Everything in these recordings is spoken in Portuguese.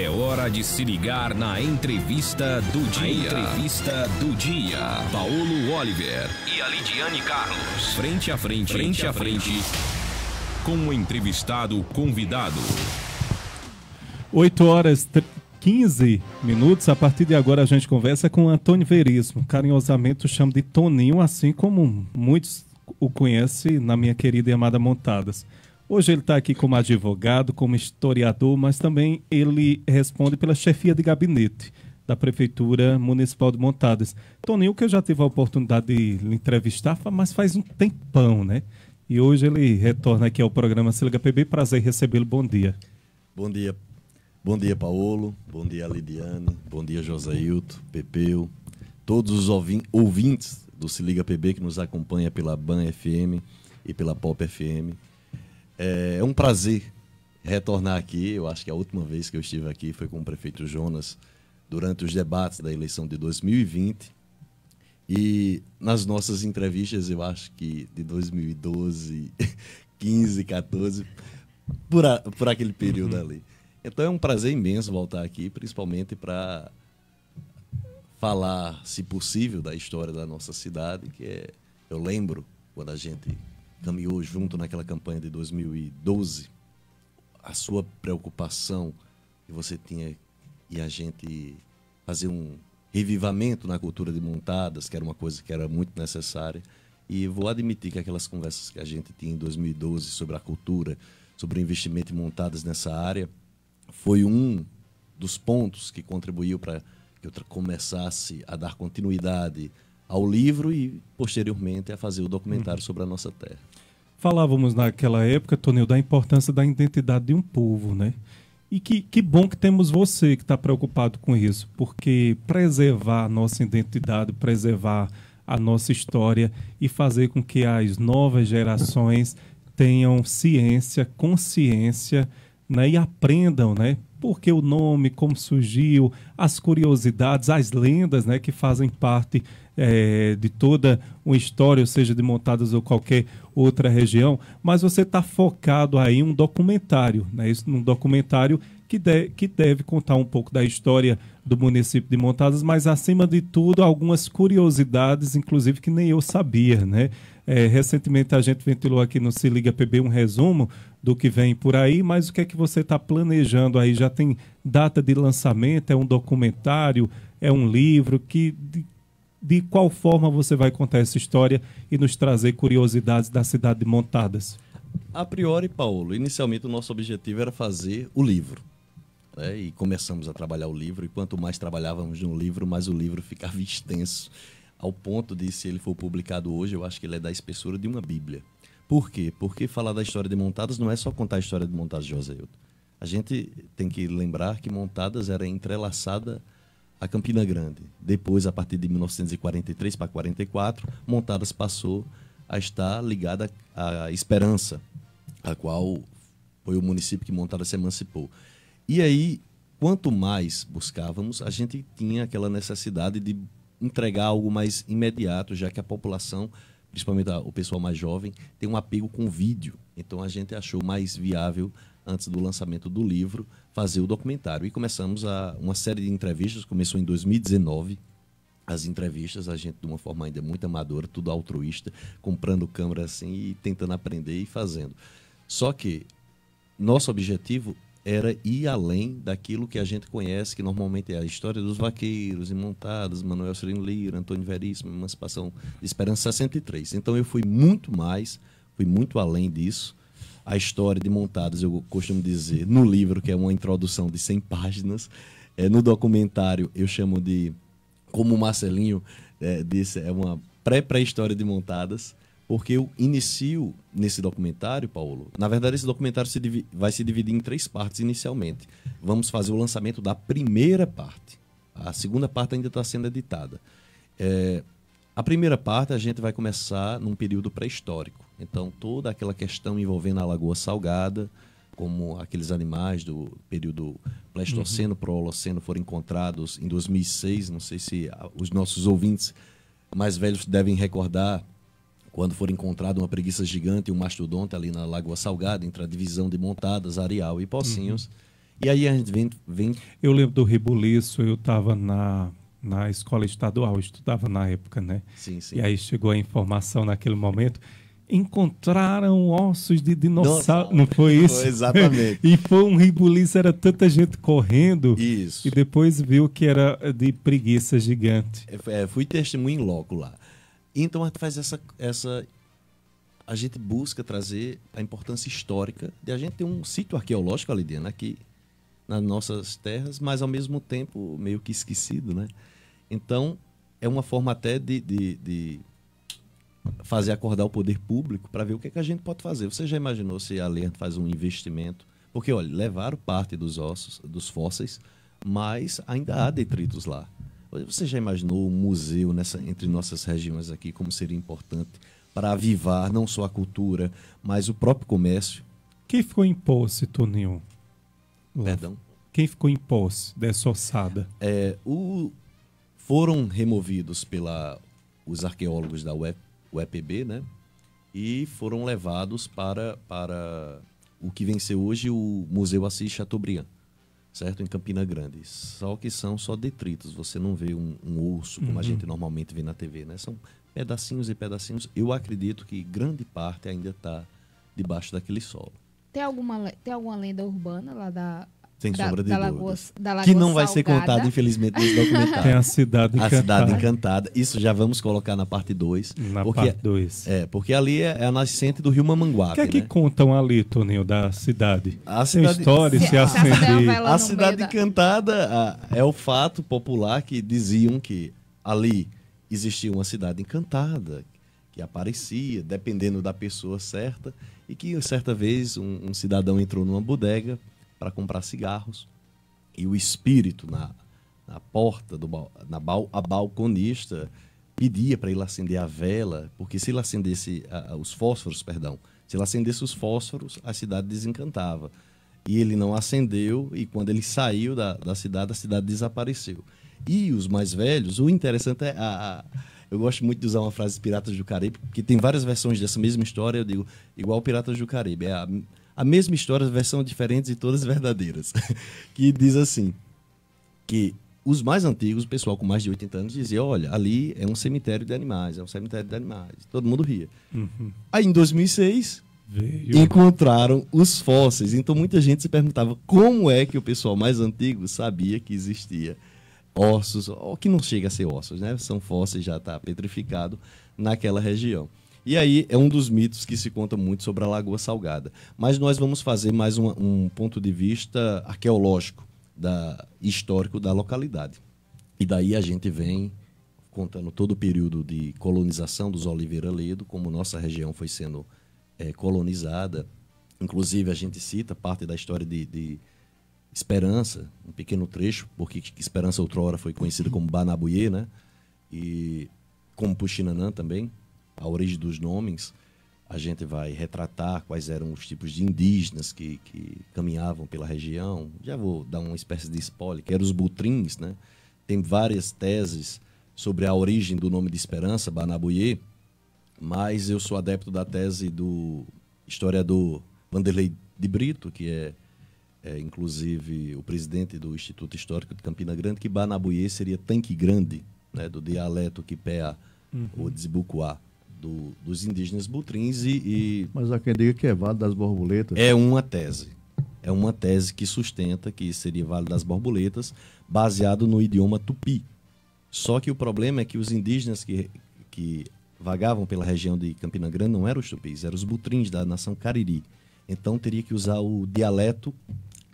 É hora de se ligar na entrevista do dia. A entrevista do dia. Paulo Oliver e a Lidiane Carlos. Frente a frente, frente a frente, com o entrevistado convidado. 8 horas 15 minutos. A partir de agora a gente conversa com Antônio Verismo. Carinhosamente o chamo de Toninho, assim como muitos o conhecem na minha querida e amada Montadas. Hoje ele está aqui como advogado, como historiador, mas também ele responde pela chefia de gabinete da Prefeitura Municipal de Montadas. Toninho, que eu já tive a oportunidade de entrevistar, mas faz um tempão, né? E hoje ele retorna aqui ao programa Se Liga PB. Prazer recebê-lo. Bom dia. Bom dia. Bom dia, Paulo. Bom dia, Lidiane. Bom dia, Hilton, Pepeu. Todos os ouvintes do Se Liga PB que nos acompanha pela BAN FM e pela Pop FM. É, é um prazer retornar aqui. Eu acho que a última vez que eu estive aqui foi com o prefeito Jonas durante os debates da eleição de 2020. E nas nossas entrevistas, eu acho que de 2012, 15, 14, por, a, por aquele período uhum. ali. Então é um prazer imenso voltar aqui, principalmente para falar, se possível, da história da nossa cidade, que é, eu lembro quando a gente caminhou junto naquela campanha de 2012, a sua preocupação que você tinha e a gente fazer um revivamento na cultura de montadas, que era uma coisa que era muito necessária. E vou admitir que aquelas conversas que a gente tinha em 2012 sobre a cultura, sobre o investimento em montadas nessa área, foi um dos pontos que contribuiu para que eu começasse a dar continuidade ao livro e, posteriormente, a fazer o documentário uhum. sobre a nossa terra. Falávamos naquela época, Tonil, da importância da identidade de um povo, né? E que, que bom que temos você que está preocupado com isso, porque preservar a nossa identidade, preservar a nossa história e fazer com que as novas gerações tenham ciência, consciência né, e aprendam, né? porque o nome, como surgiu, as curiosidades, as lendas né, que fazem parte é, de toda uma história, ou seja, de Montadas ou qualquer outra região, mas você está focado aí em um documentário, né, isso, num documentário que, de, que deve contar um pouco da história do município de Montadas, mas acima de tudo algumas curiosidades, inclusive que nem eu sabia, né? É, recentemente a gente ventilou aqui no Se Liga PB um resumo do que vem por aí, mas o que é que você está planejando aí? Já tem data de lançamento? É um documentário? É um livro? Que, de, de qual forma você vai contar essa história e nos trazer curiosidades da cidade de Montadas? A priori, Paulo, inicialmente o nosso objetivo era fazer o livro. Né? E começamos a trabalhar o livro, e quanto mais trabalhávamos no livro, mais o livro ficava extenso, ao ponto de, se ele for publicado hoje, eu acho que ele é da espessura de uma Bíblia. Por quê? Porque falar da história de Montadas não é só contar a história de Montadas de Joseildo. A gente tem que lembrar que Montadas era entrelaçada a Campina Grande. Depois, a partir de 1943 para 44, Montadas passou a estar ligada à Esperança, a qual foi o município que Montadas se emancipou. E aí, quanto mais buscávamos, a gente tinha aquela necessidade de entregar algo mais imediato, já que a população principalmente o pessoal mais jovem, tem um apego com vídeo. Então a gente achou mais viável, antes do lançamento do livro, fazer o documentário. E começamos a, uma série de entrevistas, começou em 2019. As entrevistas, a gente, de uma forma ainda muito amadora, tudo altruísta, comprando câmera assim e tentando aprender e fazendo. Só que nosso objetivo era ir além daquilo que a gente conhece, que normalmente é a história dos vaqueiros e montadas, Manuel Serino Lira, Antônio Veríssimo, Emancipação de Esperança 63. Então eu fui muito mais, fui muito além disso. A história de montadas, eu costumo dizer, no livro, que é uma introdução de 100 páginas, é, no documentário eu chamo de, como o Marcelinho é, disse, é uma pré-pré-história de montadas porque eu inicio nesse documentário, Paulo. Na verdade, esse documentário se vai se dividir em três partes inicialmente. Vamos fazer o lançamento da primeira parte. A segunda parte ainda está sendo editada. É, a primeira parte a gente vai começar num período pré-histórico. Então, toda aquela questão envolvendo a Lagoa Salgada, como aqueles animais do período Pleistoceno, uhum. holoceno foram encontrados em 2006. Não sei se os nossos ouvintes mais velhos devem recordar quando for encontrado uma preguiça gigante e um mastodonte ali na Lagoa Salgada, entre a divisão de Montadas, Areal e Pocinhos. Uhum. E aí a gente vem, vem... Eu lembro do Ribuliço, eu estava na na escola estadual, estudava na época, né? Sim, sim. E aí chegou a informação naquele momento. Encontraram ossos de dinossauro, não foi isso? Foi exatamente. e foi um ribuliço, era tanta gente correndo. Isso. E depois viu que era de preguiça gigante. É, é fui testemunho em loco lá. Então a gente faz essa, essa. A gente busca trazer a importância histórica de a gente ter um sítio arqueológico ali dentro, né, aqui nas nossas terras, mas ao mesmo tempo meio que esquecido, né? Então é uma forma até de, de, de fazer acordar o poder público para ver o que, é que a gente pode fazer. Você já imaginou se a Lerner faz um investimento? Porque, olha, levaram parte dos ossos, dos fósseis, mas ainda há detritos lá. Você já imaginou um museu nessa, entre nossas regiões aqui, como seria importante para avivar não só a cultura, mas o próprio comércio? Quem ficou em posse, Toninho? Perdão? Quem ficou em posse dessa ossada? É, o, foram removidos pela os arqueólogos da UEP, UEPB, né? E foram levados para, para o que venceu hoje o Museu Assis Chateaubriand certo? Em Campina Grande. Só que são só detritos, você não vê um, um osso como uhum. a gente normalmente vê na TV, né? São pedacinhos e pedacinhos. Eu acredito que grande parte ainda está debaixo daquele solo. Tem alguma, tem alguma lenda urbana lá da, sem da, sombra de da Lagoa, Da Lagoa que não vai ser contado, infelizmente, nesse documentário. Tem a Cidade Encantada. A Cidade Encantada. Isso já vamos colocar na parte 2. Na porque, parte 2. É, porque ali é, é, a nascente do Rio Mamanguape. O que é que né? contam ali, Toninho, da cidade? A cidade... história, se, se A, a Cidade Encantada é o fato popular que diziam que ali existia uma cidade encantada, que aparecia, dependendo da pessoa certa, e que certa vez um, um cidadão entrou numa bodega para comprar cigarros. E o espírito na, na porta, do, na bal, a balconista, pedia para ele acender a vela, porque se ele acendesse os fósforos, perdão, se ele acendesse os fósforos, a cidade desencantava. E ele não acendeu, e quando ele saiu da, da cidade, a cidade desapareceu. E os mais velhos, o interessante é. A, a, eu gosto muito de usar uma frase Piratas do Caribe, porque tem várias versões dessa mesma história. Eu digo, igual Piratas do Caribe. É a, a mesma história, versão diferentes e todas verdadeiras. que diz assim: que os mais antigos, o pessoal com mais de 80 anos, dizia: olha, ali é um cemitério de animais, é um cemitério de animais. Todo mundo ria. Uhum. Aí em 2006, Veio. encontraram os fósseis. Então muita gente se perguntava como é que o pessoal mais antigo sabia que existia ossos, ou que não chega a ser ossos, né? São fósseis já está petrificado naquela região. E aí é um dos mitos que se conta muito sobre a Lagoa Salgada. Mas nós vamos fazer mais um, um ponto de vista arqueológico, da, histórico da localidade. E daí a gente vem contando todo o período de colonização dos Oliveira Ledo, como nossa região foi sendo é, colonizada. Inclusive, a gente cita parte da história de, de Esperança, um pequeno trecho, porque Esperança outrora foi conhecida como Banabuiê, né? E como Puxinanã também a origem dos nomes, a gente vai retratar quais eram os tipos de indígenas que, que caminhavam pela região. Já vou dar uma espécie de spoiler, que eram os butrins, né? Tem várias teses sobre a origem do nome de Esperança, Banabuiê, mas eu sou adepto da tese do historiador Vanderlei de Brito, que é, é inclusive o presidente do Instituto Histórico de Campina Grande, que Banabuiê seria tanque grande, né, do dialeto Quipéa uhum. ou Dzibucuá do, dos indígenas butrins e, e, Mas há quem diga que é válido das Borboletas. É uma tese. É uma tese que sustenta que seria válido das Borboletas, baseado no idioma tupi. Só que o problema é que os indígenas que, que vagavam pela região de Campina Grande não eram os tupis, eram os butrins da nação Cariri. Então teria que usar o dialeto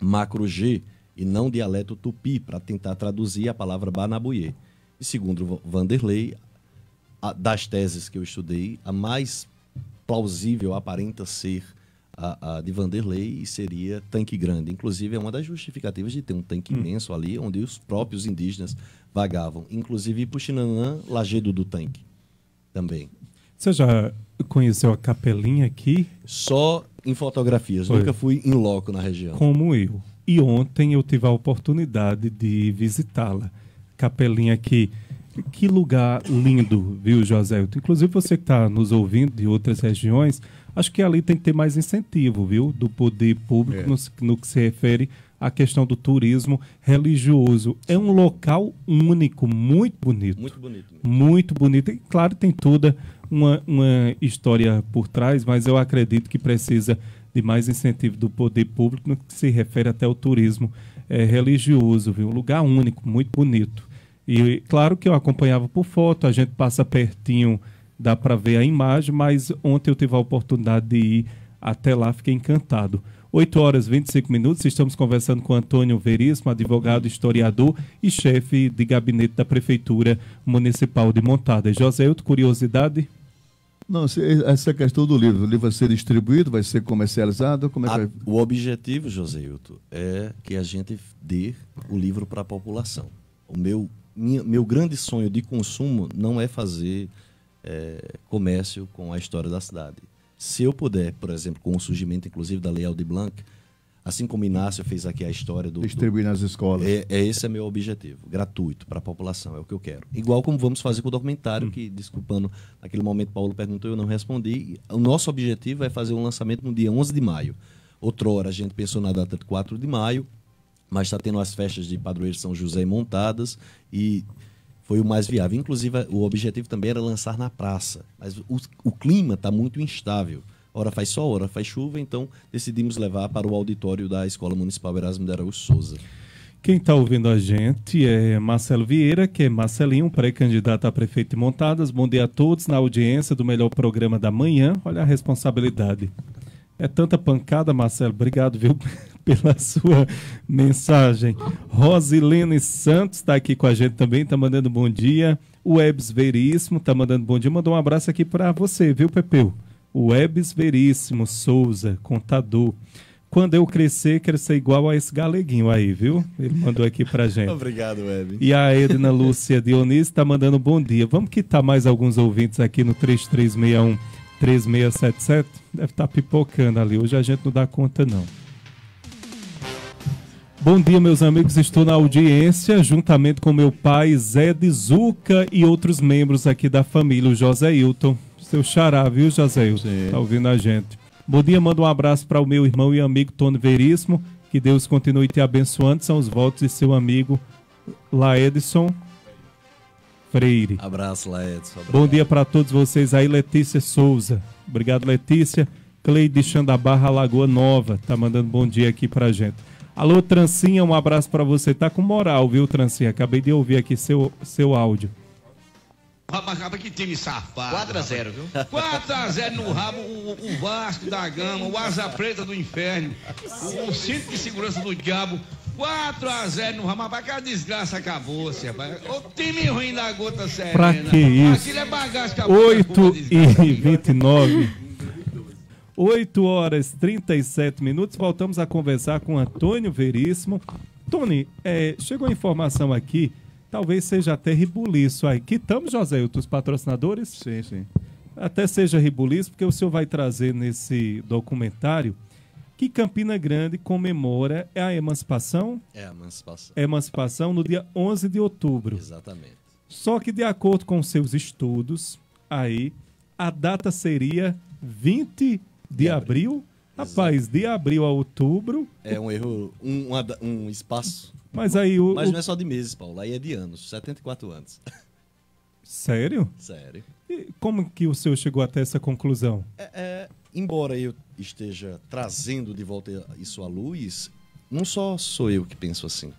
macro-G e não dialeto tupi para tentar traduzir a palavra banabuie. E segundo Vanderlei, a, das teses que eu estudei, a mais plausível aparenta ser a, a de Vanderlei e seria tanque grande. Inclusive, é uma das justificativas de ter um tanque hum. imenso ali, onde os próprios indígenas vagavam. Inclusive, Puxinanã, lajedo do tanque também. Você já conheceu a capelinha aqui? Só em fotografias, Foi. nunca fui em loco na região. Como eu. E ontem eu tive a oportunidade de visitá-la. Capelinha que que lugar lindo, viu, José? Inclusive você que está nos ouvindo de outras regiões, acho que ali tem que ter mais incentivo, viu, do poder público é. no, no, que se refere à questão do turismo religioso. É um local único, muito bonito. Muito bonito. Mesmo. Muito bonito. E, claro, tem toda uma, uma história por trás, mas eu acredito que precisa de mais incentivo do poder público no que se refere até ao turismo é, religioso, viu? Um lugar único, muito bonito. E claro que eu acompanhava por foto, a gente passa pertinho, dá para ver a imagem, mas ontem eu tive a oportunidade de ir até lá, fiquei encantado. 8 horas e 25 minutos, estamos conversando com Antônio Veríssimo, advogado, historiador e chefe de gabinete da Prefeitura Municipal de Montada. José, outra curiosidade? Não, essa questão do livro. O livro vai ser distribuído, vai ser comercializado? Como é a, O objetivo, José Hilton, é que a gente dê o livro para a população. O meu minha, meu grande sonho de consumo não é fazer é, comércio com a história da cidade. Se eu puder, por exemplo, com o surgimento, inclusive, da Lei de Blanc, assim como Inácio fez aqui a história do... Distribuir do, nas escolas. É, é, Esse é meu objetivo, gratuito, para a população, é o que eu quero. Igual como vamos fazer com o documentário, hum. que, desculpando, naquele momento Paulo perguntou, eu não respondi. O nosso objetivo é fazer um lançamento no dia 11 de maio. Outrora, a gente pensou na data de 4 de maio, mas está tendo as festas de padroeiro São José montadas e foi o mais viável. Inclusive, o objetivo também era lançar na praça, mas o, o clima está muito instável. Hora faz sol, hora faz chuva, então decidimos levar para o auditório da Escola Municipal Erasmo de Araújo Souza. Quem está ouvindo a gente é Marcelo Vieira, que é Marcelinho, pré-candidato a prefeito de Montadas. Bom dia a todos na audiência do melhor programa da manhã. Olha a responsabilidade. É tanta pancada, Marcelo. Obrigado, viu, pela sua mensagem. Rosilene Santos está aqui com a gente também, está mandando bom dia. O Ebs Veríssimo está mandando bom dia. Mandou um abraço aqui para você, viu, Pepeu? O Ebs Veríssimo Souza, contador. Quando eu crescer, quero ser igual a esse galeguinho aí, viu? Ele mandou aqui pra gente. Obrigado, Web. E a Edna Lúcia Dionísio está mandando bom dia. Vamos quitar mais alguns ouvintes aqui no 3361 3677 deve estar tá pipocando ali. Hoje a gente não dá conta, não. Bom dia, meus amigos. Estou na audiência juntamente com meu pai, Zé de Zuca e outros membros aqui da família, o José Hilton. Seu xará, viu, José Hilton? Tá ouvindo a gente. Bom dia, manda um abraço para o meu irmão e amigo Tony Veríssimo. Que Deus continue te abençoando. São os votos de seu amigo Laedson Freire. Abraço, Laedson. Bom dia para todos vocês aí, Letícia Souza. Obrigado, Letícia. Cleide Xandabarra, Lagoa Nova, tá mandando bom dia aqui para gente. Alô, Trancinha, um abraço para você. Tá com moral, viu, Trancinha? Acabei de ouvir aqui seu, seu áudio. Rapaz, que time safado. 4x0, viu? 4x0 no rabo, o, o, Vasco da Gama, o Asa Preta do Inferno, o, o cinto de segurança do diabo, 4 a 0 no Ramar, que a desgraça acabou, se rapaz. O time ruim da gota serena. Pra que isso? Aquilo é bagaço que a 8 e 29. 8 horas 37 minutos. Voltamos a conversar com Antônio Veríssimo. Tony, é, chegou a informação aqui, talvez seja até ribuliço aí. Que estamos, José, os patrocinadores? Sim, sim. Até seja ribuliço, porque o senhor vai trazer nesse documentário que Campina Grande comemora é a emancipação? É a emancipação. É emancipação no dia 11 de outubro. Exatamente. Só que de acordo com seus estudos, aí a data seria 20 de, de abril. abril. Rapaz, de abril a outubro. É um erro, um, um espaço. Mas aí o. Mas não é só de meses, Paulo. Aí é de anos, 74 anos. Sério? Sério. E como que o senhor chegou até essa conclusão? É, é, embora eu esteja trazendo de volta isso à luz, não só sou eu que penso assim.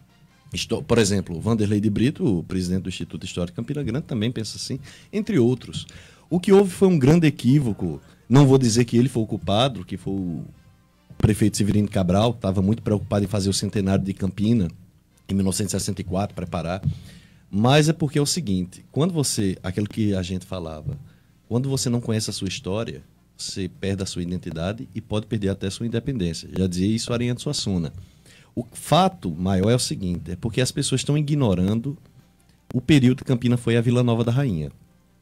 Estou, por exemplo, Vanderlei de Brito, o presidente do Instituto Histórico Campina Grande, também pensa assim, entre outros. O que houve foi um grande equívoco. Não vou dizer que ele foi o culpado, que foi o prefeito Severino Cabral, que estava muito preocupado em fazer o centenário de Campina em 1964, preparar. Mas é porque é o seguinte, quando você, aquilo que a gente falava, quando você não conhece a sua história, você perde a sua identidade e pode perder até a sua independência. Já dizia isso Ariane Suassuna. O fato maior é o seguinte, é porque as pessoas estão ignorando o período que Campina foi a Vila Nova da Rainha,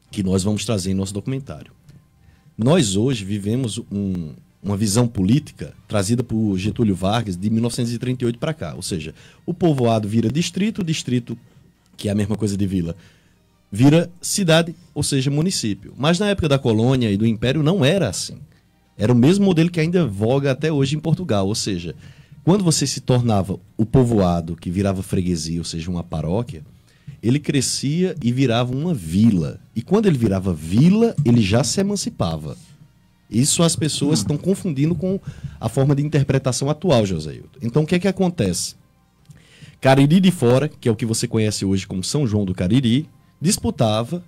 que nós vamos trazer em nosso documentário. Nós hoje vivemos um, uma visão política trazida por Getúlio Vargas de 1938 para cá, ou seja, o povoado vira distrito, o distrito que é a mesma coisa de vila, vira cidade, ou seja, município. Mas na época da colônia e do império não era assim. Era o mesmo modelo que ainda voga até hoje em Portugal, ou seja, quando você se tornava o povoado, que virava freguesia, ou seja, uma paróquia, ele crescia e virava uma vila. E quando ele virava vila, ele já se emancipava. Isso as pessoas estão confundindo com a forma de interpretação atual, Joséildo. Então, o que é que acontece? Cariri de Fora, que é o que você conhece hoje como São João do Cariri, disputava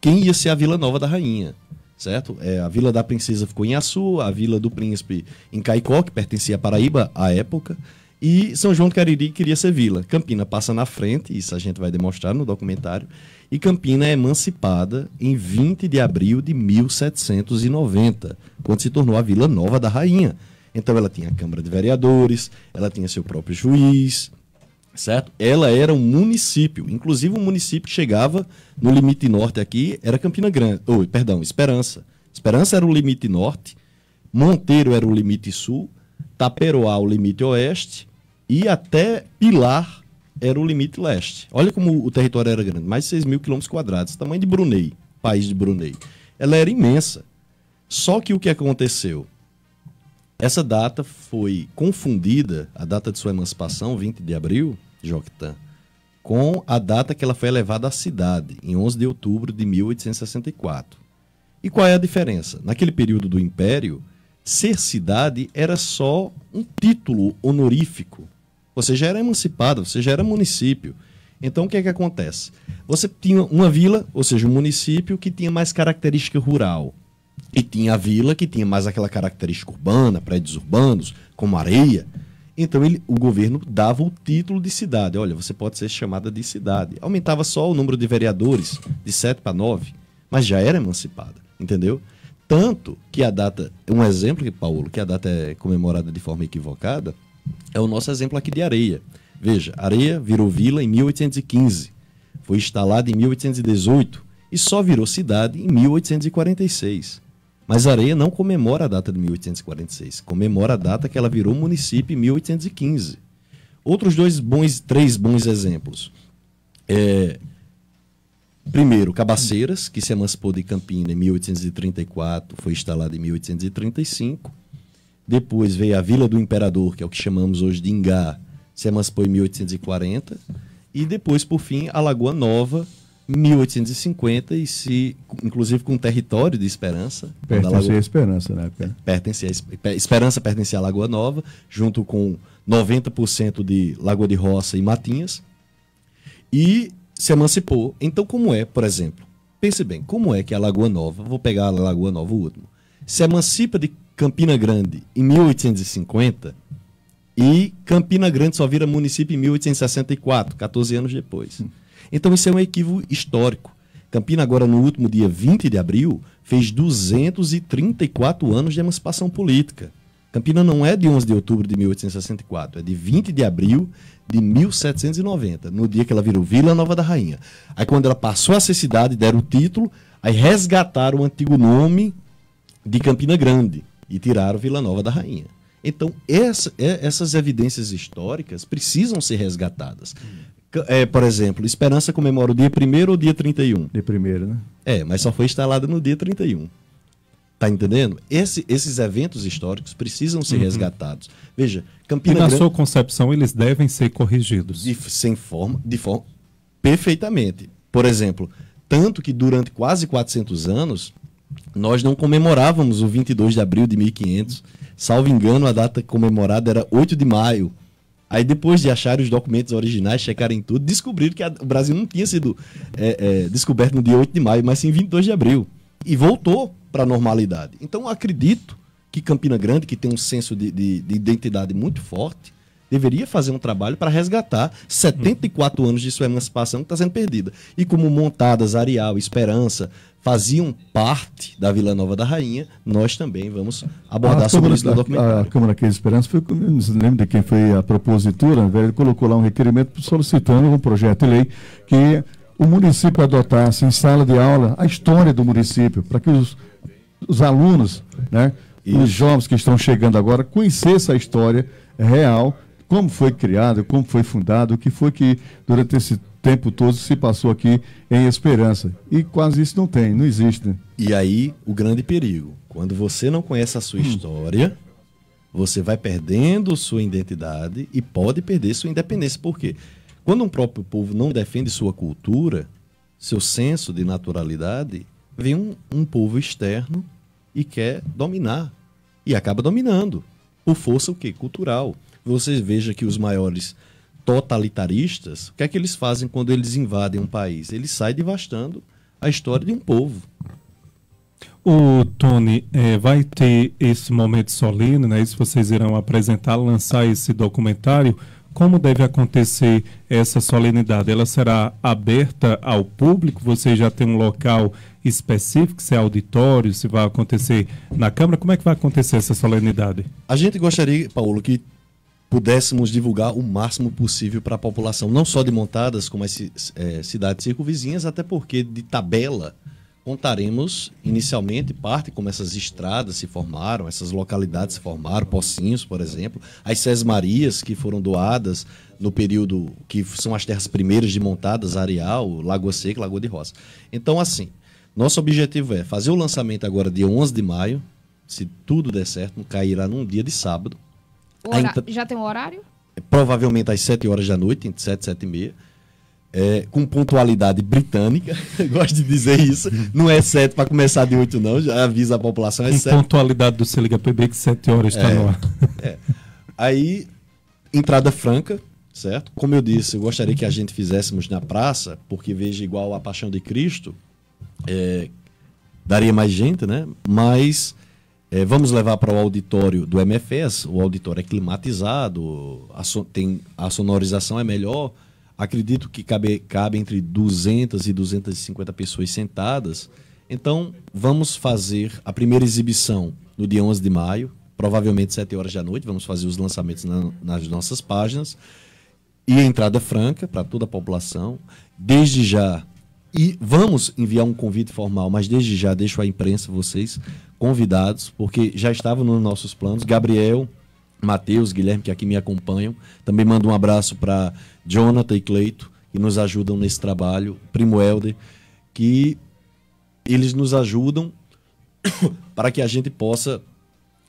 quem ia ser a Vila Nova da Rainha, certo? É, a Vila da Princesa ficou em Açu, a Vila do Príncipe em Caicó, que pertencia à Paraíba à época, e São João do Cariri queria ser vila. Campina passa na frente, isso a gente vai demonstrar no documentário, e Campina é emancipada em 20 de abril de 1790, quando se tornou a Vila Nova da Rainha. Então ela tinha a Câmara de Vereadores, ela tinha seu próprio juiz, certo? Ela era um município, inclusive um município que chegava no limite norte aqui, era Campina Grande, ou, oh, perdão, Esperança. Esperança era o limite norte, Monteiro era o limite sul, Taperoá o limite oeste e até Pilar era o limite leste. Olha como o território era grande, mais de 6 mil quilômetros quadrados, tamanho de Brunei, país de Brunei. Ela era imensa. Só que o que aconteceu? Essa data foi confundida, a data de sua emancipação, 20 de abril, Joctan, com a data que ela foi elevada à cidade, em 11 de outubro de 1864. E qual é a diferença? Naquele período do Império, ser cidade era só um título honorífico. Você já era emancipado, você já era município. Então o que é que acontece? Você tinha uma vila, ou seja, um município que tinha mais característica rural. E tinha a vila que tinha mais aquela característica urbana, prédios urbanos, como areia. Então ele, o governo dava o título de cidade. Olha, você pode ser chamada de cidade. Aumentava só o número de vereadores, de 7 para 9, mas já era emancipada, entendeu? Tanto que a data, um exemplo que Paulo, que a data é comemorada de forma equivocada, é o nosso exemplo aqui de Areia. Veja, Areia virou vila em 1815, foi instalada em 1818 e só virou cidade em 1846. Mas Areia não comemora a data de 1846, comemora a data que ela virou município em 1815. Outros dois bons, três bons exemplos. É, primeiro, Cabaceiras, que se emancipou de Campina em 1834, foi instalada em 1835. Depois veio a Vila do Imperador, que é o que chamamos hoje de Ingá, se emancipou em 1840. E depois, por fim, a Lagoa Nova, 1850 e se inclusive com o território de Esperança pertencia Lagoa... a Esperança na época né? Esperança pertencia à Lagoa Nova junto com 90% de Lagoa de Roça e Matinhas e se emancipou então como é por exemplo pense bem como é que a Lagoa Nova vou pegar a Lagoa Nova o último se emancipa de Campina Grande em 1850 e Campina Grande só vira município em 1864 14 anos depois hum. Então isso é um equívoco histórico. Campina, agora no último dia 20 de abril, fez 234 anos de emancipação política. Campina não é de 11 de outubro de 1864, é de 20 de abril de 1790, no dia que ela virou Vila Nova da Rainha. Aí quando ela passou a ser cidade, deram o título, aí resgataram o antigo nome de Campina Grande e tiraram Vila Nova da Rainha. Então, essa, é, essas evidências históricas precisam ser resgatadas. É, por exemplo, Esperança comemora o dia 1 ou dia 31? Dia 1, né? É, mas só foi instalada no dia 31. Tá entendendo? Esse, esses eventos históricos precisam ser uhum. resgatados. Veja, Campina e na sua concepção, eles devem ser corrigidos. De, sem forma, de forma perfeitamente. Por exemplo, tanto que durante quase 400 anos nós não comemorávamos o 22 de abril de 1500. Salvo engano, a data comemorada era 8 de maio Aí depois de acharem os documentos originais, checarem tudo, descobriram que a, o Brasil não tinha sido é, é, descoberto no dia 8 de maio, mas sim 22 de abril. E voltou para a normalidade. Então acredito que Campina Grande, que tem um senso de, de, de identidade muito forte, deveria fazer um trabalho para resgatar 74 anos de sua emancipação que está sendo perdida. E como Montadas, Areal, Esperança, faziam parte da Vila Nova da Rainha, nós também vamos abordar a sobre isso no documentário. A, a Câmara Cris Esperança, foi, não se lembra de quem foi a propositura, ele colocou lá um requerimento solicitando um projeto de lei que o município adotasse em sala de aula a história do município, para que os, os alunos, né, os jovens que estão chegando agora, conhecessem a história real como foi criado, como foi fundado, o que foi que durante esse tempo todo se passou aqui em Esperança. E quase isso não tem, não existe. Né? E aí, o grande perigo. Quando você não conhece a sua hum. história, você vai perdendo sua identidade e pode perder sua independência. Por quê? Quando um próprio povo não defende sua cultura, seu senso de naturalidade, vem um, um povo externo e quer dominar. E acaba dominando. Por força o quê? Cultural você veja que os maiores totalitaristas, o que é que eles fazem quando eles invadem um país? Eles saem devastando a história de um povo. O Tony é, vai ter esse momento solene, né? Isso vocês irão apresentar, lançar esse documentário. Como deve acontecer essa solenidade? Ela será aberta ao público? Você já tem um local específico, se é auditório, se vai acontecer na Câmara? Como é que vai acontecer essa solenidade? A gente gostaria, Paulo, que pudéssemos divulgar o máximo possível para a população, não só de Montadas, como as é, cidades circunvizinhas, até porque de tabela contaremos inicialmente parte como essas estradas se formaram, essas localidades se formaram, Pocinhos, por exemplo, as Marias que foram doadas no período que são as terras primeiras de montadas, Areal, Lagoa Seca, Lagoa de Roça. Então, assim, nosso objetivo é fazer o lançamento agora dia 11 de maio, se tudo der certo, cairá num dia de sábado, Hora... Entra... Já tem um horário? Provavelmente às 7 horas da noite, entre 7 e 7 e meia. É, com pontualidade britânica, gosto de dizer isso. Não é 7 para começar de 8, não, já avisa a população. É com 7. pontualidade do Se Liga PB, que 7 horas está é, no ar. É. Aí, entrada franca, certo? Como eu disse, eu gostaria que a gente fizéssemos na praça, porque veja igual a Paixão de Cristo, é, daria mais gente, né? Mas é, vamos levar para o auditório do MFS, o auditório é climatizado, a, so, tem, a sonorização é melhor. Acredito que cabe, cabe entre 200 e 250 pessoas sentadas. Então, vamos fazer a primeira exibição no dia 11 de maio, provavelmente 7 horas da noite. Vamos fazer os lançamentos na, nas nossas páginas. E entrada franca para toda a população. Desde já, e vamos enviar um convite formal, mas desde já deixo à imprensa vocês convidados, porque já estavam nos nossos planos. Gabriel, Matheus, Guilherme, que aqui me acompanham. Também mando um abraço para Jonathan e Cleito, que nos ajudam nesse trabalho. Primo Helder, que eles nos ajudam para que a gente possa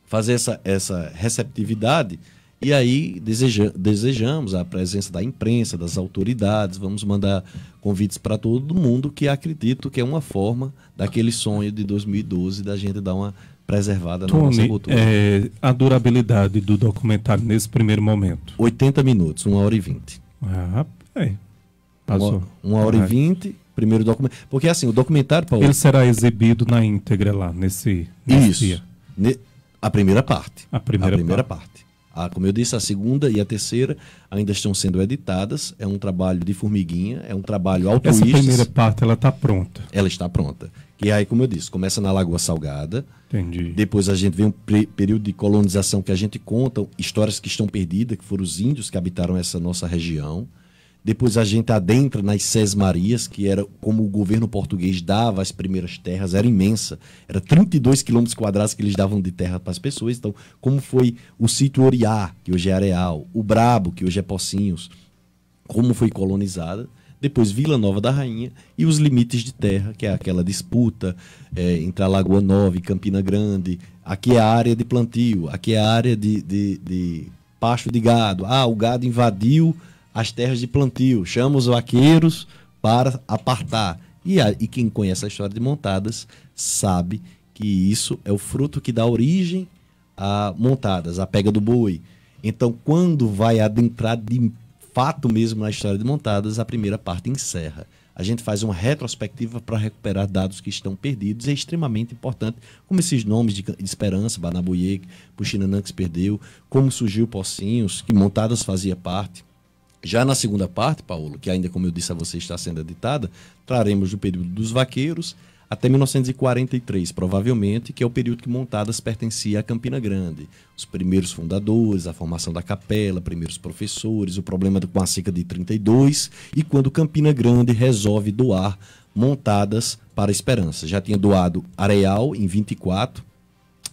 fazer essa, essa receptividade e aí deseja, desejamos a presença da imprensa, das autoridades, vamos mandar convites para todo mundo que acredito que é uma forma daquele sonho de 2012 da gente dar uma preservada Tony, na nossa cultura. É, a durabilidade do documentário nesse primeiro momento? 80 minutos, 1 hora e 20. Ah, é. Passou. 1 hora e 20, primeiro documento. Porque assim, o documentário, Paulo. Ele será exibido na íntegra lá, nesse, nesse Isso. Ne... A primeira parte. A primeira, a primeira parte. parte. A, ah, como eu disse, a segunda e a terceira ainda estão sendo editadas. É um trabalho de formiguinha, é um trabalho altruísta. Essa primeira parte ela está pronta. Ela está pronta. E aí, como eu disse, começa na Lagoa Salgada. Entendi. Depois a gente vê um período de colonização que a gente conta histórias que estão perdidas, que foram os índios que habitaram essa nossa região. Depois a gente adentra nas Marias, que era como o governo português dava as primeiras terras, era imensa. Era 32 quilômetros quadrados que eles davam de terra para as pessoas. Então, como foi o sítio Oriá, que hoje é Areal, o Brabo, que hoje é Pocinhos, como foi colonizada depois Vila Nova da Rainha e os limites de terra, que é aquela disputa é, entre a Lagoa Nova e Campina Grande. Aqui é a área de plantio, aqui é a área de, de, de pasto de gado. Ah, o gado invadiu as terras de plantio, chama os vaqueiros para apartar. E, a, e quem conhece a história de Montadas sabe que isso é o fruto que dá origem a Montadas, a pega do boi. Então, quando vai adentrar de fato mesmo na história de Montadas, a primeira parte encerra. A gente faz uma retrospectiva para recuperar dados que estão perdidos. É extremamente importante, como esses nomes de, Esperança, Banabuiê, Puxinanã que se perdeu, como surgiu Pocinhos, que Montadas fazia parte. Já na segunda parte, Paulo, que ainda, como eu disse a você, está sendo editada, traremos o período dos vaqueiros até 1943, provavelmente, que é o período que Montadas pertencia a Campina Grande. Os primeiros fundadores, a formação da capela, primeiros professores, o problema com a seca de 32 e quando Campina Grande resolve doar Montadas para a Esperança. Já tinha doado Areal em 24,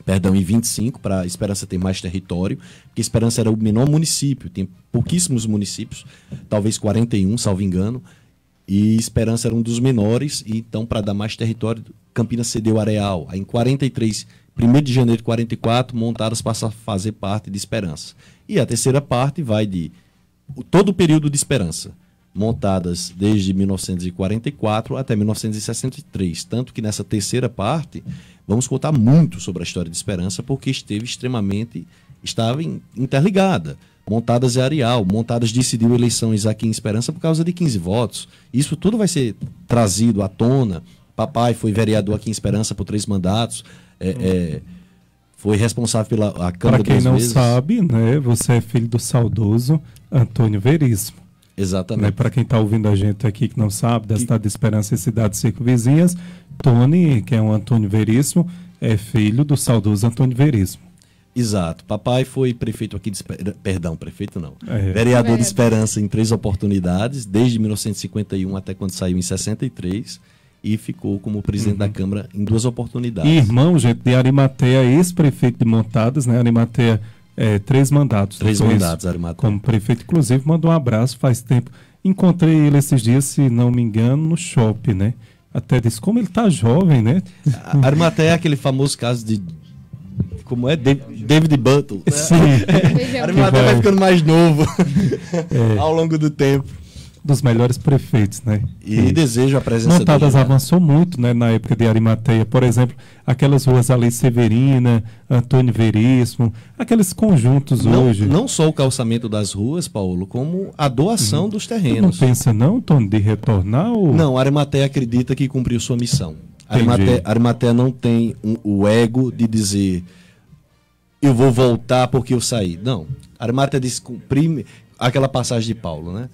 perdão, em 25 para Esperança ter mais território, porque Esperança era o menor município, tem pouquíssimos municípios, talvez 41, salvo engano, e Esperança era um dos menores, e então para dar mais território, Campinas cedeu areal. Aí, em 43, 1 de janeiro de 44, Montadas passa a fazer parte de Esperança. E a terceira parte vai de todo o período de Esperança montadas desde 1944 até 1963. Tanto que nessa terceira parte, Vamos contar muito sobre a história de Esperança, porque esteve extremamente, estava interligada. Montadas é arial, Montadas decidiu eleições aqui em Esperança por causa de 15 votos. Isso tudo vai ser trazido à tona. Papai foi vereador aqui em Esperança por três mandatos. É, é, foi responsável pela a Câmara Para quem não vezes. sabe, né, você é filho do saudoso Antônio Veríssimo. Exatamente. Né, Para quem está ouvindo a gente aqui que não sabe, da cidade de Esperança e cidades circunvizinhas, Tony, que é o Antônio Veríssimo, é filho do saudoso Antônio Veríssimo. Exato. Papai foi prefeito aqui de Esper... perdão, prefeito não. É. Vereador de Esperança em três oportunidades, desde 1951 até quando saiu em 63 e ficou como presidente uhum. da Câmara em duas oportunidades. E irmão, gente, de Arimatea, ex-prefeito de Montadas, né? Arimatea, é, três mandatos. Três mandatos, Arimatea. Como prefeito, inclusive, mandou um abraço faz tempo. Encontrei ele esses dias, se não me engano, no shopping, né? Até disse, como ele tá jovem, né? Armaté é aquele famoso caso de. Como é? David, David Button. Sim. É. Armaté vai ficando mais novo é. ao longo do tempo dos melhores prefeitos, né? E, e desejo a presença Montadas dele, né? avançou muito, né, na época de Arimateia, por exemplo, aquelas ruas ali Severina, né, Antônio Veríssimo, aqueles conjuntos não, hoje. Não só o calçamento das ruas, Paulo, como a doação uhum. dos terrenos. Tu não pensa não, Tony, de retornar? Ou... Não, Arimateia acredita que cumpriu sua missão. Arimateia, Arimateia não tem um, o ego de dizer eu vou voltar porque eu saí. Não. Arimateia disse cumprir aquela passagem de Paulo, né?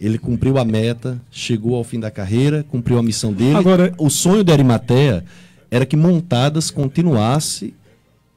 Ele cumpriu a meta, chegou ao fim da carreira, cumpriu a missão dele. Agora, o sonho de Arimatea era que Montadas continuasse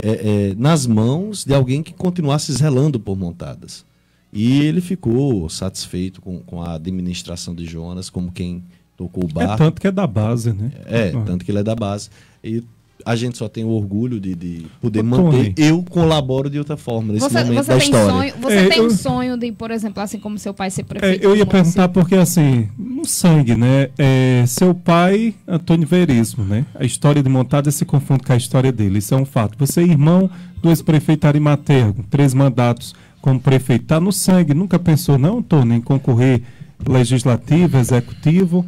é, é, nas mãos de alguém que continuasse zelando por Montadas. E ele ficou satisfeito com, com a administração de Jonas, como quem tocou o é barco. É tanto que é da base, né? É, ah. tanto que ele é da base. E a gente só tem o orgulho de, de poder manter. Eu colaboro de outra forma nesse você, momento você da tem história. Sonho, você é, tem eu, um sonho de, por exemplo, assim como seu pai ser é, prefeito? É, eu ia perguntar assim? porque, assim, no sangue, né? É, seu pai, Antônio Verismo, né? A história de Montada se confunde com a história dele. Isso é um fato. Você é irmão do ex-prefeito Materno três mandatos como prefeito. Está no sangue. Nunca pensou, não, Tony, em concorrer legislativo, executivo?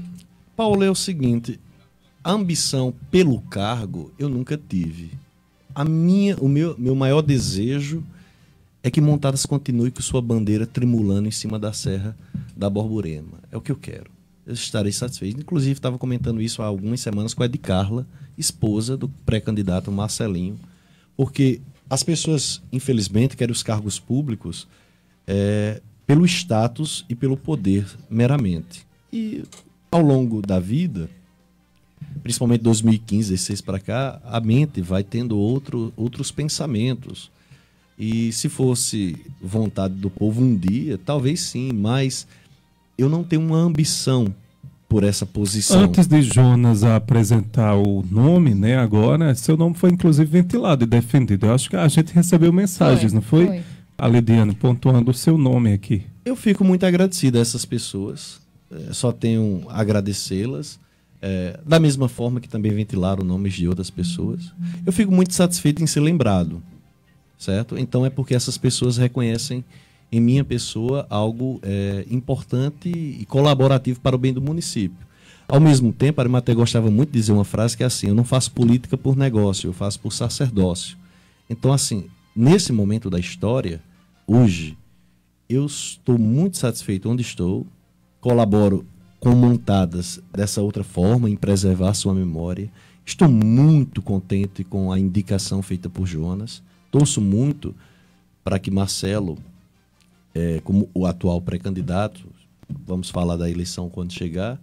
Paulo, é o seguinte... A ambição pelo cargo eu nunca tive. A minha, o meu, meu maior desejo é que Montadas continue com sua bandeira tremulando em cima da Serra da Borborema. É o que eu quero. Eu estarei satisfeito. Inclusive, estava comentando isso há algumas semanas com a Ed Carla, esposa do pré-candidato Marcelinho, porque as pessoas, infelizmente, querem os cargos públicos é, pelo status e pelo poder meramente. E ao longo da vida, principalmente 2015, 16 para cá, a mente vai tendo outro, outros pensamentos. E se fosse vontade do povo um dia, talvez sim, mas eu não tenho uma ambição por essa posição. Antes de Jonas apresentar o nome, né, agora, seu nome foi inclusive ventilado e defendido. Eu acho que a gente recebeu mensagens, foi, não foi? foi? pontuando o seu nome aqui. Eu fico muito agradecido a essas pessoas. É, só tenho agradecê-las é, da mesma forma que também ventilaram nomes de outras pessoas. Eu fico muito satisfeito em ser lembrado, certo? Então é porque essas pessoas reconhecem em minha pessoa algo é, importante e colaborativo para o bem do município. Ao mesmo tempo, a Arimaté gostava muito de dizer uma frase que é assim: eu não faço política por negócio, eu faço por sacerdócio. Então, assim, nesse momento da história, hoje, eu estou muito satisfeito onde estou, colaboro com montadas dessa outra forma, em preservar sua memória. Estou muito contente com a indicação feita por Jonas. Torço muito para que Marcelo, é, como o atual pré-candidato, vamos falar da eleição quando chegar,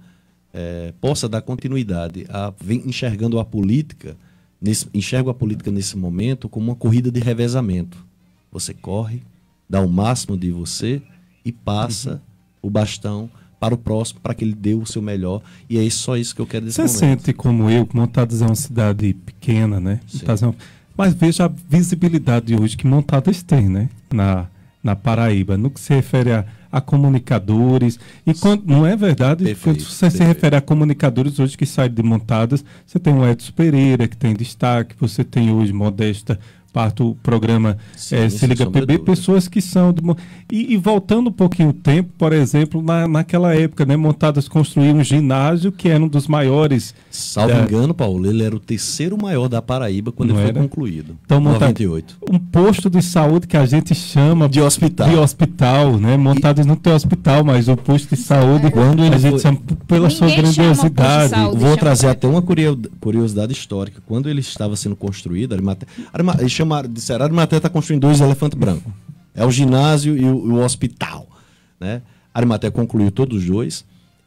é, possa dar continuidade a vem enxergando a política, nesse, enxergo a política nesse momento como uma corrida de revezamento. Você corre, dá o máximo de você e passa uhum. o bastão para o próximo, para que ele dê o seu melhor. E é só isso que eu quero dizer. Você sente como eu, Montadas é uma cidade pequena, né? É uma... Mas veja a visibilidade hoje que Montadas tem, né? Na, na Paraíba, no que se refere a, a comunicadores. E quando, não é verdade, perfeito, quando você perfeito. se refere a comunicadores hoje que saem de Montadas, você tem o Edson Pereira, que tem destaque, você tem hoje Modesta parte do programa Sim, é, Se Liga PB, pessoas que são. Do, e, e, voltando um pouquinho o tempo, por exemplo, na, naquela época, né, Montadas construiu um ginásio que era um dos maiores. Salvo da... engano, Paulo, ele era o terceiro maior da Paraíba quando ele era? foi concluído. Então, monta... 98. Um posto de saúde que a gente chama de hospital. De hospital, né? Montadas e... não tem hospital, mas o posto de saúde, é. quando ele a gente chama pela Ninguém sua grandiosidade. Saúde, Vou trazer até uma curiosidade histórica. Quando ele estava sendo construído, ele, mate... ele de Cerrado de Maré está construindo dois elefantes brancos. É o ginásio e o, o hospital. Né? Arimaté concluiu todos os dois.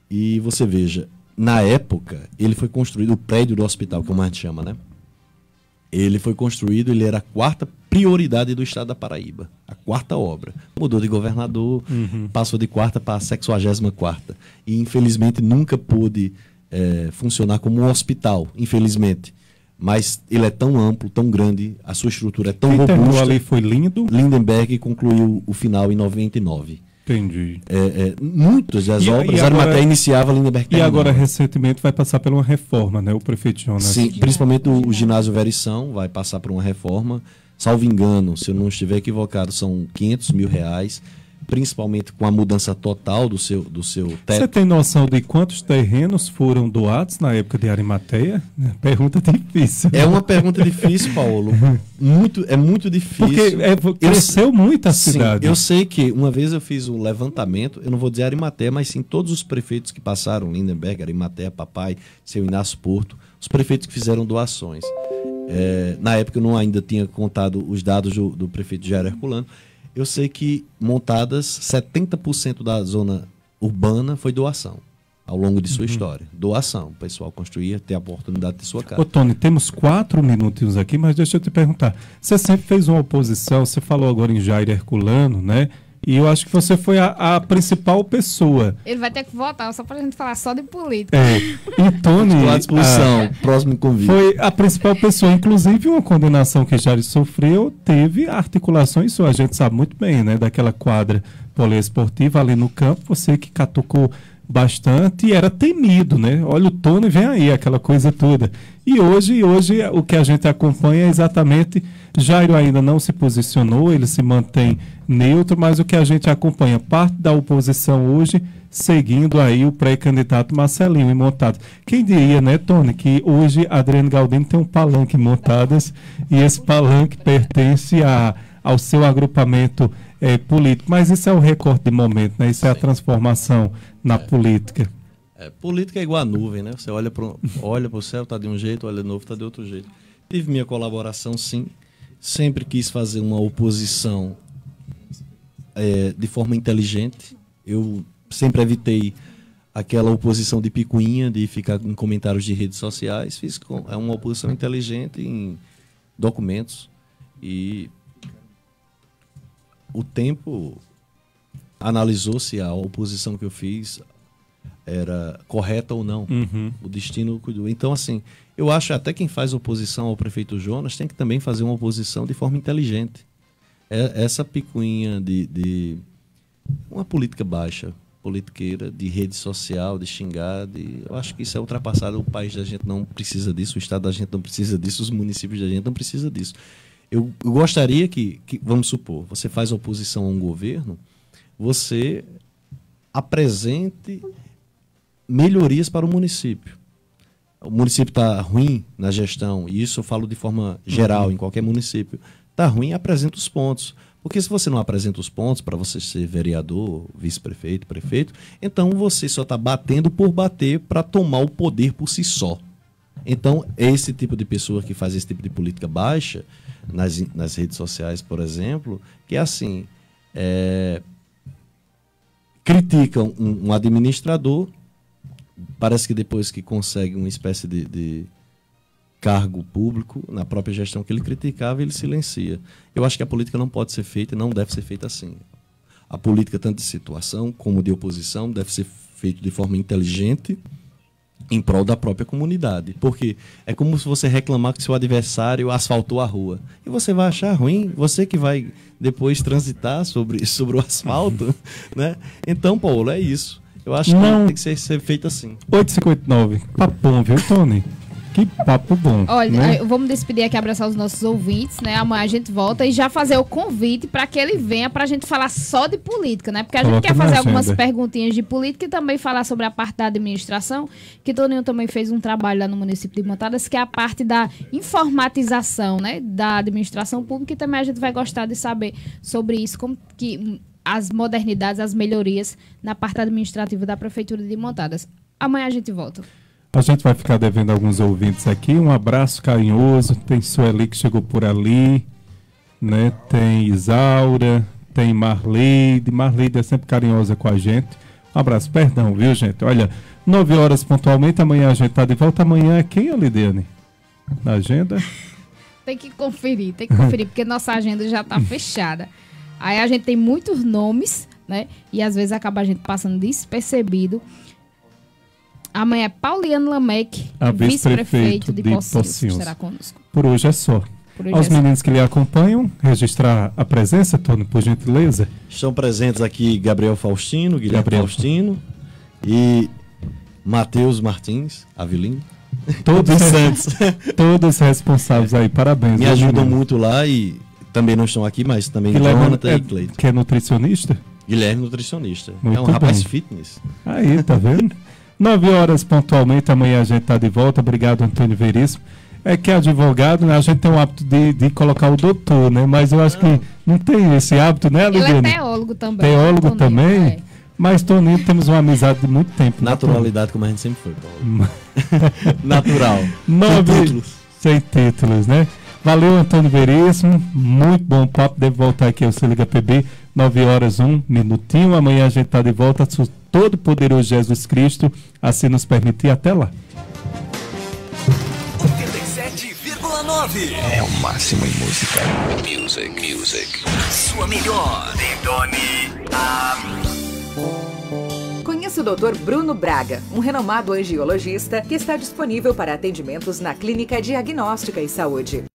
E você veja, na época, ele foi construído, o prédio do hospital, como a gente chama, né? Ele foi construído, ele era a quarta prioridade do estado da Paraíba, a quarta obra. Mudou de governador, uhum. passou de quarta para a 64 E infelizmente nunca pôde é, funcionar como um hospital, infelizmente mas ele é tão amplo, tão grande, a sua estrutura é tão Quem robusta. ali foi lindo. Lindenberg concluiu o final em 99. Entendi. É, é, muitas das e, obras, e agora, iniciava Lindenberg E agora, recentemente, vai passar por uma reforma, né? O prefeito Jonas. Sim, principalmente o, o ginásio Verição vai passar por uma reforma. Salvo engano, se eu não estiver equivocado, são 500 mil reais principalmente com a mudança total do seu, do seu teto. Você tem noção de quantos terrenos foram doados na época de Arimateia? É pergunta difícil. É uma pergunta difícil, Paulo. Muito, é muito difícil. Porque é, cresceu eu, muito a sim, cidade. Eu sei que uma vez eu fiz um levantamento, eu não vou dizer Arimateia, mas sim todos os prefeitos que passaram, Lindenberg, Arimateia, Papai, seu Inácio Porto, os prefeitos que fizeram doações. É, na época eu não ainda tinha contado os dados do, do prefeito Jair Herculano, eu sei que montadas, 70% da zona urbana foi doação ao longo de sua uhum. história. Doação. O pessoal construía, ter a oportunidade de sua casa. Ô, Tony, temos quatro minutinhos aqui, mas deixa eu te perguntar. Você sempre fez uma oposição, você falou agora em Jair Herculano, né? E eu acho que você foi a, a, principal pessoa. Ele vai ter que votar, só pra gente falar só de política. É. E Tony. à disposição, a, próximo convite. Foi a principal pessoa. Inclusive, uma condenação que Jari sofreu teve articulações suas. A gente sabe muito bem, né? Daquela quadra poliesportiva ali no campo. Você que catucou bastante e era temido, né? Olha o Tony, vem aí, aquela coisa toda. E hoje, hoje o que a gente acompanha é exatamente Jairo ainda não se posicionou, ele se mantém neutro, mas o que a gente acompanha, parte da oposição hoje seguindo aí o pré-candidato Marcelinho montado. Quem diria, né, Tony, que hoje Adriano Galdino tem um palanque montadas e esse palanque pertence a, ao seu agrupamento é, político. Mas isso é o recorte de momento, né? Isso é a transformação na é. política. É, política é igual a nuvem, né? Você olha para olha o céu, está de um jeito, olha de novo, está de outro jeito. Tive minha colaboração, sim, sempre quis fazer uma oposição é, de forma inteligente. Eu sempre evitei aquela oposição de picuinha, de ficar em comentários de redes sociais. Fiz com, é uma oposição inteligente em documentos. E o tempo analisou se a oposição que eu fiz era correta ou não. Uhum. O destino cuidou. Então, assim, eu acho até quem faz oposição ao prefeito Jonas tem que também fazer uma oposição de forma inteligente. É, essa picuinha de, de uma política baixa, politiqueira, de rede social, de xingar. De... Eu acho que isso é ultrapassado. O país da gente não precisa disso, o estado da gente não precisa disso, os municípios da gente não precisa disso. Eu, eu gostaria que, que, vamos supor, você faz oposição a um governo, você apresente melhorias para o município o município está ruim na gestão, e isso eu falo de forma geral, uhum. em qualquer município, está ruim, apresenta os pontos. Porque se você não apresenta os pontos para você ser vereador, vice-prefeito, prefeito, então você só está batendo por bater para tomar o poder por si só. Então, esse tipo de pessoa que faz esse tipo de política baixa, nas, nas redes sociais, por exemplo, que é assim, é, criticam um, um administrador parece que depois que consegue uma espécie de, de cargo público, na própria gestão que ele criticava, ele silencia. Eu acho que a política não pode ser feita, e não deve ser feita assim. A política, tanto de situação como de oposição, deve ser feita de forma inteligente em prol da própria comunidade. Porque é como se você reclamar que seu adversário asfaltou a rua. E você vai achar ruim, você que vai depois transitar sobre, sobre o asfalto. né? Então, Paulo, é isso. Eu acho não. que tem que ser, ser feito assim. 8,59. Papo bom, viu, Tony? Que papo bom. Olha, né? Eh, vamos despedir aqui, abraçar os nossos ouvintes, né? Amanhã a gente volta e já fazer o convite para que ele venha para a gente falar só de política, né? Porque a Coloca gente quer fazer algumas perguntinhas de política e também falar sobre a parte da administração, que Toninho também fez um trabalho lá no município de Montadas, que é a parte da informatização, né? Da administração pública e também a gente vai gostar de saber sobre isso, como que as modernidades, as melhorias na parte administrativa da Prefeitura de Montadas. Amanhã a gente volta. A gente vai ficar devendo alguns ouvintes aqui. Um abraço carinhoso. Tem Sueli que chegou por ali, né? tem Isaura, tem Marleide. Marleide é sempre carinhosa com a gente. Um abraço, perdão, viu, gente? Olha, 9 horas pontualmente, amanhã a gente está de volta. Amanhã é quem, Alideane? Na agenda? tem que conferir, tem que conferir, porque nossa agenda já está fechada. Aí a gente tem muitos nomes, né? E às vezes acaba a gente passando despercebido. Amanhã é Pauliano Lamec, vice-prefeito de, de Pocinhos, estará conosco. Por hoje é só. É Aos é meninos só. que lhe acompanham, registrar a presença, Tony, por gentileza. Estão presentes aqui Gabriel Faustino, Guilherme Gabriel. Faustino e Matheus Martins, Avilim. Todos, todos responsáveis aí, parabéns. Me ajudam muito lá e também não estão aqui, mas também Guilherme Jonathan é, e Cleiton. Que é nutricionista? Guilherme nutricionista. Muito é um bem. rapaz fitness. Aí, tá vendo? 9 horas pontualmente, amanhã a gente tá de volta. Obrigado, Antônio Veríssimo. É que é advogado, né, a gente tem o hábito de, de colocar o doutor, né? Mas eu acho que ah. não tem esse hábito, né, Lidiane? Ele é teólogo também. Teólogo Toninho, também? É. Mas, Toninho, temos uma amizade de muito tempo. Né, Naturalidade, né, como a gente sempre foi, Paulo. Natural. Nove... Sem títulos. Sem títulos, né? Valeu, Antônio Veríssimo. Muito bom papo. Deve voltar aqui ao Se Liga PB, 9 horas, 1 minutinho. Amanhã a gente está de volta. Todo poderoso Jesus Cristo, assim nos permitir. Até lá. 87,9 é o máximo em música. Music, music. Sua melhor. Doni. Ah. Conheça o Dr. Bruno Braga, um renomado angiologista que está disponível para atendimentos na Clínica Diagnóstica e Saúde.